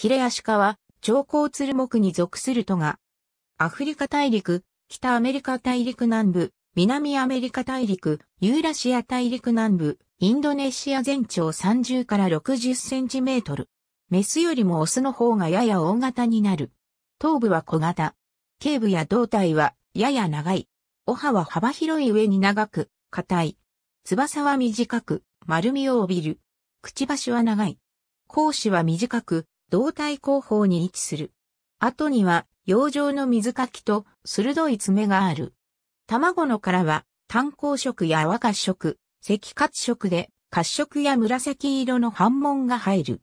ヒレアシカは、長江鶴クに属するとが、アフリカ大陸、北アメリカ大陸南部、南アメリカ大陸、ユーラシア大陸南部、インドネシア全長30から60センチメートル。メスよりもオスの方がやや大型になる。頭部は小型。頸部や胴体はやや長い。お歯は幅広い上に長く、硬い。翼は短く、丸みを帯びる。くちばしは長い。甲子は短く、胴体後方に位置する。後には、洋上の水かきと鋭い爪がある。卵の殻は、炭鉱色や和褐色、赤褐色で、褐色や紫色の反紋が入る。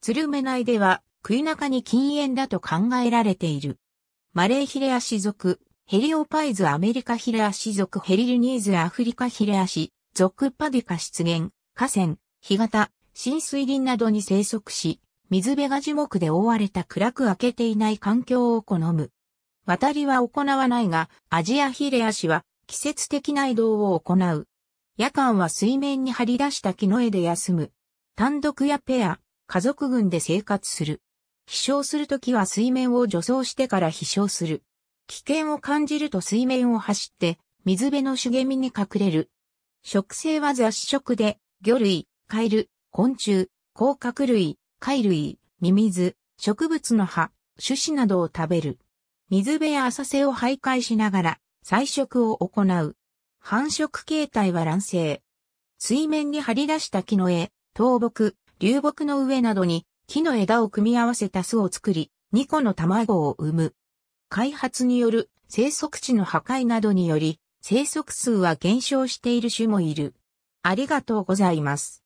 つるめ内では、食い中に禁煙だと考えられている。マレーヒレアシ属、ヘリオパイズアメリカヒレアシ属ヘリルニーズアフリカヒレアシ属パディカ出現、河川、干潟、浸水林などに生息し、水辺が樹木で覆われた暗く開けていない環境を好む。渡りは行わないが、アジアヒレアシは季節的な移動を行う。夜間は水面に張り出した木の絵で休む。単独やペア、家族群で生活する。飛翔するときは水面を助走してから飛翔する。危険を感じると水面を走って、水辺の茂みに隠れる。食性は雑食で、魚類、カエル、昆虫、甲殻類、貝類、ミミズ、植物の葉、種子などを食べる。水辺や浅瀬を徘徊しながら、採食を行う。繁殖形態は卵生。水面に張り出した木の絵、倒木、流木の上などに木の枝を組み合わせた巣を作り、2個の卵を産む。開発による生息地の破壊などにより、生息数は減少している種もいる。ありがとうございます。